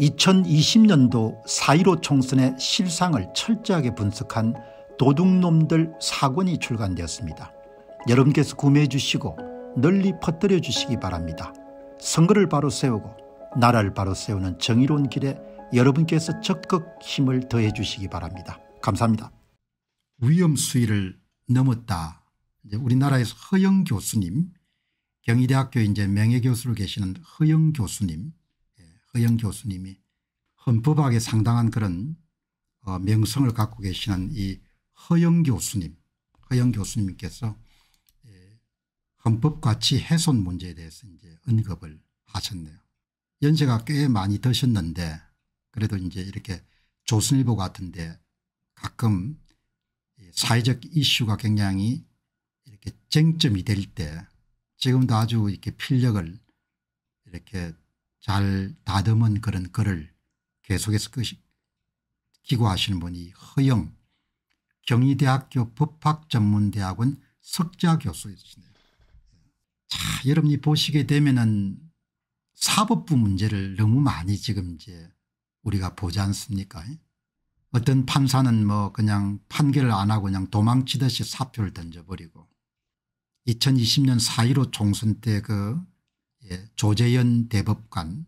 2020년도 4.15 총선의 실상을 철저하게 분석한 도둑놈들 사권이 출간되었습니다. 여러분께서 구매해 주시고 널리 퍼뜨려 주시기 바랍니다. 선거를 바로 세우고 나라를 바로 세우는 정의로운 길에 여러분께서 적극 힘을 더해 주시기 바랍니다. 감사합니다. 위험 수위를 넘었다. 이제 우리나라에서 허영 교수님 경희대학교 이제 명예교수로 계시는 허영 교수님 의영 교수님이 헌법학에 상당한 그런 어 명성을 갖고 계시는 이 허영 교수님 허영 교수님께서 예, 헌법 가치 훼손 문제에 대해서 이제 언급을 하셨네요. 연세가 꽤 많이 드셨는데 그래도 이제 이렇게 조선일보 같은데 가끔 사회적 이슈가 굉장히 이렇게 쟁점이 될 때 지금도 아주 이렇게 필력을 이렇게 잘 다듬은 그런 글을 계속해서 끝 기고하시는 분이 허영 경희대학교 법학전문대학원 석자 교수이시네요. 자 여러분이 보시게 되면은 사법부 문제를 너무 많이 지금 이제 우리가 보지 않습니까 어떤 판사는 뭐 그냥 판결을 안 하고 그냥 도망치듯이 사표를 던져버리고 2020년 4.15 총선 때그 예, 조재현 대법관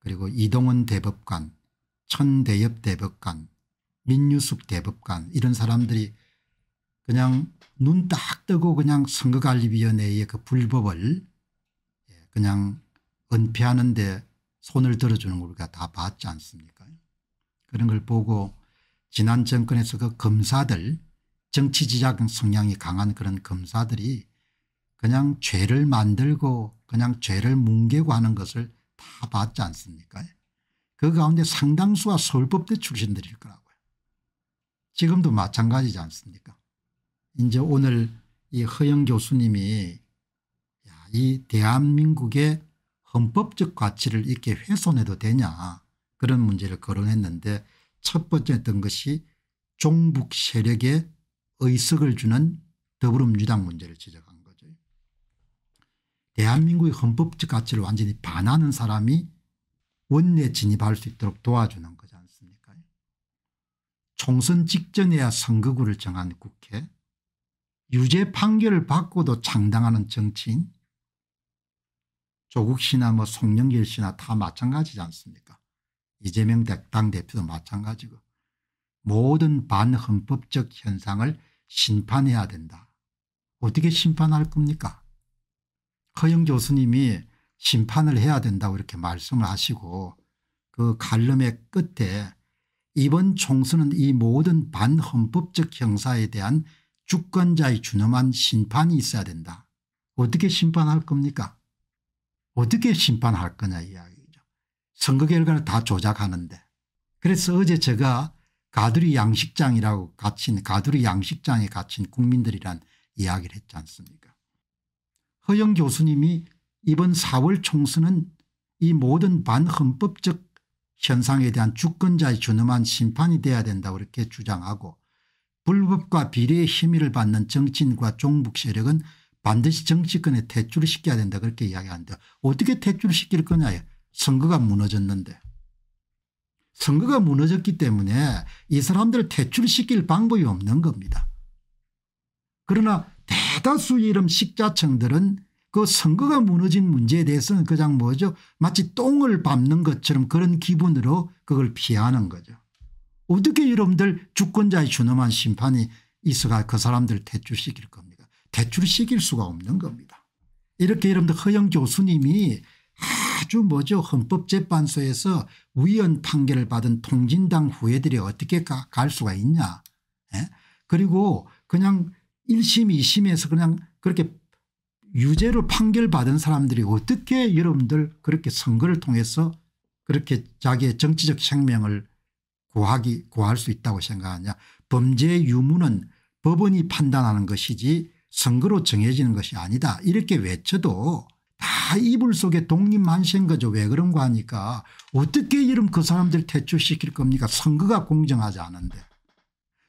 그리고 이동원 대법관 천대엽 대법관 민유숙 대법관 이런 사람들이 그냥 눈 딱 뜨고 그냥 선거관리위원회의 그 불법을 예, 그냥 은폐하는 데 손을 들어주는 걸 우리가 다 봤지 않습니까 그런 걸 보고 지난 정권에서 그 검사들 정치지적 성향이 강한 그런 검사들이 그냥 죄를 만들고 그냥 죄를 뭉개고 하는 것을 다 봤지 않습니까 그 가운데 상당수가 서울법대 출신들일 거라고요. 지금도 마찬가지지 않습니까 이제 오늘 이 허영 교수님이 이 대한민국의 헌법적 가치를 이렇게 훼손해도 되냐 그런 문제를 거론했는데 첫 번째였던 것이 종북 세력에 의석을 주는 더불어민주당 문제를 지적한 대한민국의 헌법적 가치를 완전히 반하는 사람이 원내 진입할 수 있도록 도와주는 거지 않습니까 총선 직전에야 선거구를 정한 국회 유죄 판결을 받고도 창당하는 정치인 조국 씨나 뭐 송영길 씨나 다 마찬가지지 않습니까 이재명 당대표도 마찬가지고 모든 반헌법적 현상을 심판해야 된다. 어떻게 심판할 겁니까 허영 교수님이 심판을 해야 된다고 이렇게 말씀을 하시고 그갈름의 끝에 이번 총선은 이 모든 반헌법적 형사에 대한 주권자의 준엄한 심판이 있어야 된다. 어떻게 심판할 겁니까 어떻게 심판할 거냐 이야기죠. 선거 결과를 다 조작하는데 그래서 어제 제가 가두리 양식장이라고 갇힌 가두리 양식장에 갇힌 국민들이란 이야기를 했지 않습니까 허영 교수님이 이번 4월 총선은 이 모든 반헌법적 현상에 대한 주권자의 준엄한 심판이 돼야 된다고 이렇게 주장하고 불법과 비리의 혐의를 받는 정치인과 종북 세력은 반드시 정치권에 퇴출을 시켜야 된다 그렇게 이야기한다 어떻게 퇴출을 시킬 거냐 선거가 무너졌는데 선거가 무너졌기 때문에 이 사람들을 퇴출시킬 방법이 없는 겁니다. 그러나 대다수의 이런 식자청들은그 선거가 무너진 문제에 대해서는 그냥 뭐죠 마치 똥을 밟는 것처럼 그런 기분으로 그걸 피하는 거죠. 어떻게 여러분들 주권자의 준엄한 심판이 있어가 그 사람들 대출시킬 겁니까 대출시킬 수가 없는 겁니다. 이렇게 여러분들 허영 교수님이 아주 뭐죠 헌법재판소에서 위헌 판결을 받은 통진당 후예들이 어떻게 가, 갈 수가 있냐 에? 예? 그리고 그냥 1심 2심에서 그냥 그렇게 유죄로 판결받은 사람들이 어떻게 여러분들 그렇게 선거를 통해서 그렇게 자기의 정치적 생명을 구하기 구할 수 있다고 생각하냐 범죄의 유무는 법원이 판단하는 것이지 선거로 정해지는 것이 아니다 이렇게 외쳐도 다 이불 속에 독립만신 거죠 왜그런거 하니까 어떻게 이름 그 사람들 퇴출시킬 겁니까 선거가 공정하지 않은데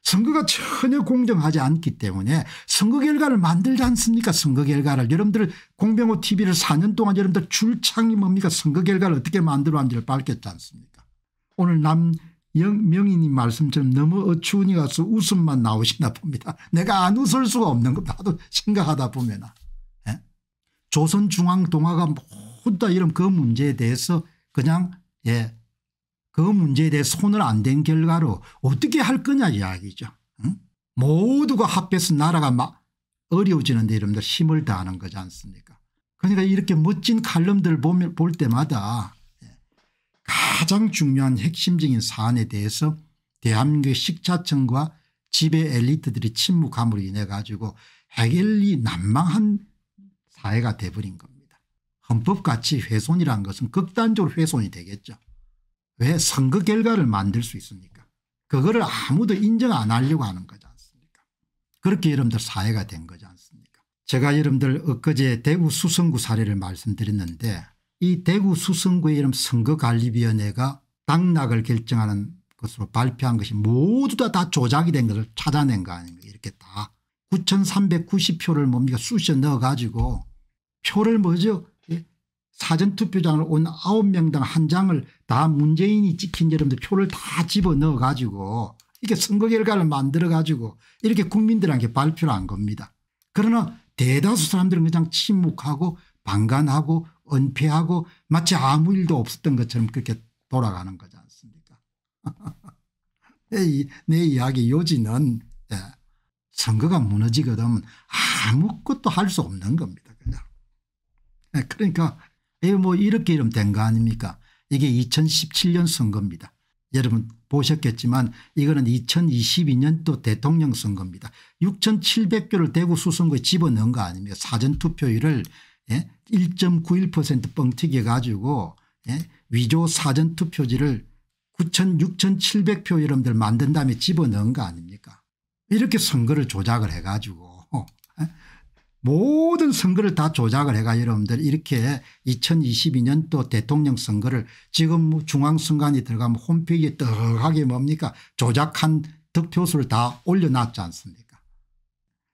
선거가 전혀 공정하지 않기 때문에 선거 결과를 만들지 않습니까 선거 결과를 여러분들 공병호 tv를 4년 동안 여러분들 줄창이 뭡니까 선거 결과를 어떻게 만들어왔는지를 밝혔지 않습니까 오늘 남명인님 말씀처럼 너무 어추운이 가서 웃음만 나오시나 봅니다 내가 안 웃을 수가 없는 거 나도 생각하다 보면 예? 조선중앙동화가 모두 다 이런 그 문제에 대해서 그냥 예그 문제에 대해 손을 안 댄 결과로 어떻게 할 거냐 이야기죠. 응? 모두가 그 합해서 나라가 막 어려워지는데 여러분들 힘을 다하는 거지 않습니까 그러니까 이렇게 멋진 칼럼들 볼 때마다 예, 가장 중요한 핵심적인 사안에 대해서 대한민국의 식자층과 지배 엘리트들이 침묵함으로 인해 가지고 해결이 난망한 사회가 돼버린 겁니다. 헌법가치 훼손이란 것은 극단적으로 훼손이 되겠죠. 왜 선거 결과를 만들 수 있습니까 그거를 아무도 인정 안 하려고 하는 거지 않습니까 그렇게 여러분들 사회가 된 거지 않습니까 제가 여러분들 엊그제 대구 수성구 사례를 말씀드렸는데 이 대구 수성구의 이름 선거관리위원회가 당락을 결정하는 것으로 발표한 것이 모두 다, 다 조작이 된 것을 찾아낸 거 아닙니까 이렇게 다 9390표를 뭡니까 쑤셔 넣어가지고 표를 뭐죠 사전투표장을 온 9명당 한 장을 다 문재인이 찍힌 여러분들 표를 다 집어넣어 가지고 이게 렇 선거 결과를 만들어 가지고 이렇게 국민들한테 발표를 한 겁니다. 그러나 대다수 사람들은 그냥 침묵하고 방관하고 은폐하고 마치 아무 일도 없었던 것처럼 그렇게 돌아가는 거지 않습니까 내, 내 이야기 요지는 예. 선거가 무너지거든 아무것도 할 수 없는 겁니다. 그냥. 예. 그러니까 예, 뭐 이렇게 이름 된거 아닙니까 이게 2017년 선거입니다. 여러분 보셨겠지만 이거는 2022년 또 대통령 선거입니다. 6,700표를 대구 수선거에 집어넣은 거 아닙니까 사전투표율을 예? 1.91% 뻥튀기 가지고 예? 위조 사전투표지를 6,700표 여러분들 만든 다음에 집어넣은 거 아닙니까 이렇게 선거를 조작을 해가지고 모든 선거를 다 조작을 해가 여러분들 이렇게 2022년도 대통령 선거를 지금 뭐 중앙선관위 들어가면 홈페이지에 떡하게 뭡니까 조작한 득표수를 다 올려놨지 않습니까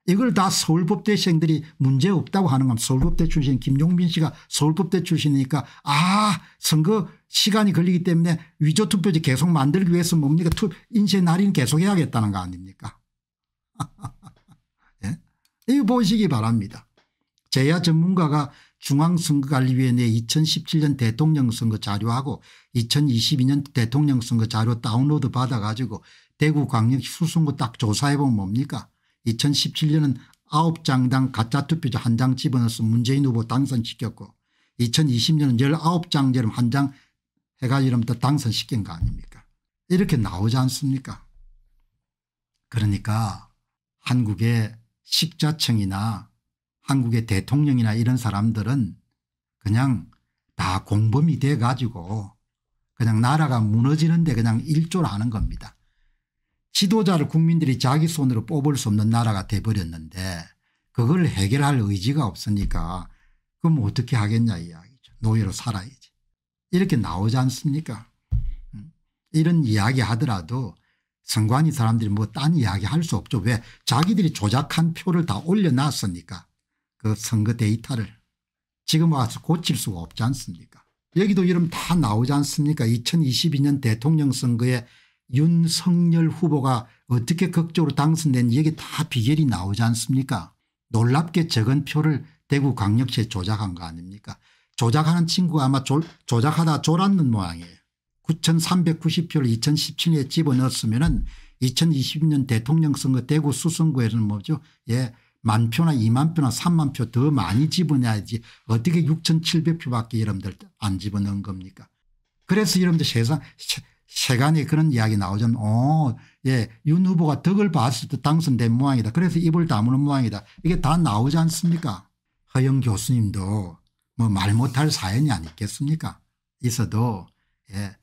이걸 다 서울법대생들이 문제없다고 하는 건 서울법대 출신 김용민 씨가 서울법대 출신이니까 아 선거 시간이 걸리기 때문에 위조투표지 계속 만들기 위해서 뭡니까 인쇄 날인 계속 해야겠다는 거 아닙니까 여기 보시기 바랍니다. 제야 전문가가 중앙선거관리위원회 2017년 대통령 선거 자료하고 2022년 대통령 선거 자료 다운로드 받아가지고 대구 광역 수송구 딱 조사해보면 뭡니까 2017년은 9장당 가짜 투표자 한 장 집어넣어서 문재인 후보 당선시켰고 2020년은 19장제럼 한장 해가지고 더 당선시킨 거 아닙니까 이렇게 나오지 않습니까 그러니까 한국의 식자층이나 한국의 대통령이나 이런 사람들은 그냥 다 공범이 돼 가지고 그냥 나라가 무너지는데 그냥 일조를 하는 겁니다. 지도자를 국민들이 자기 손으로 뽑을 수 없는 나라가 돼버렸는데 그걸 해결할 의지가 없으니까 그럼 어떻게 하겠냐 이야기죠. 노예로 살아야지. 이렇게 나오지 않습니까 음, 이런 이야기 하더라도 선관위 사람들이 뭐 딴 이야기 할 수 없죠. 왜 자기들이 조작한 표를 다 올려놨으니까 그 선거 데이터를 지금 와서 고칠 수가 없지 않습니까 여기도 이름 다 나오지 않습니까 2022년 대통령 선거에 윤석열 후보가 어떻게 극적으로 당선된 얘기 다 비결이 나오지 않습니까 놀랍게 적은 표를 대구광역시에 조작한 거 아닙니까 조작하는 친구가 아마 조, 조작하다 졸았는 모양이에요. 9,390표를 2017년에 집어넣었으면 은 2020년 대통령 선거 대구 수성구에는 뭐죠 예, 만 표나 2만 표나 3만 표 더 많이 집어내야지 어떻게 6,700표밖에 여러분들 안 집어넣은 겁니까 그래서 여러분들 세상 세간에 그런 이야기 나오자면 오, 어, 예, 윤 후보가 덕을 봤을 때 당선된 모양이다. 그래서 입을 다무는 모양이다. 이게 다 나오지 않습니까 허영 교수님도 뭐 말 못할 사연이 아니겠습니까 있어도 예,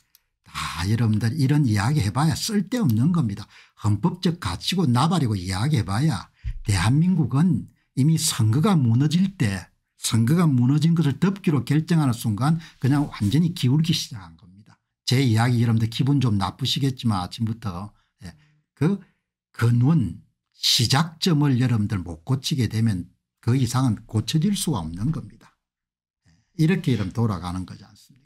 아 여러분들 이런 이야기 해봐야 쓸데없는 겁니다. 헌법적 가치고 나발이고 이야기해봐야 대한민국은 이미 선거가 무너질 때 선거가 무너진 것을 덮기로 결정하는 순간 그냥 완전히 기울기 시작한 겁니다. 제 이야기 여러분들 기분 좀 나쁘시겠지만 아침부터 예, 그 근원 시작점을 여러분들 못 고치게 되면 그 이상은 고쳐질 수가 없는 겁니다. 예, 이렇게 이름 돌아가는 거지 않습니까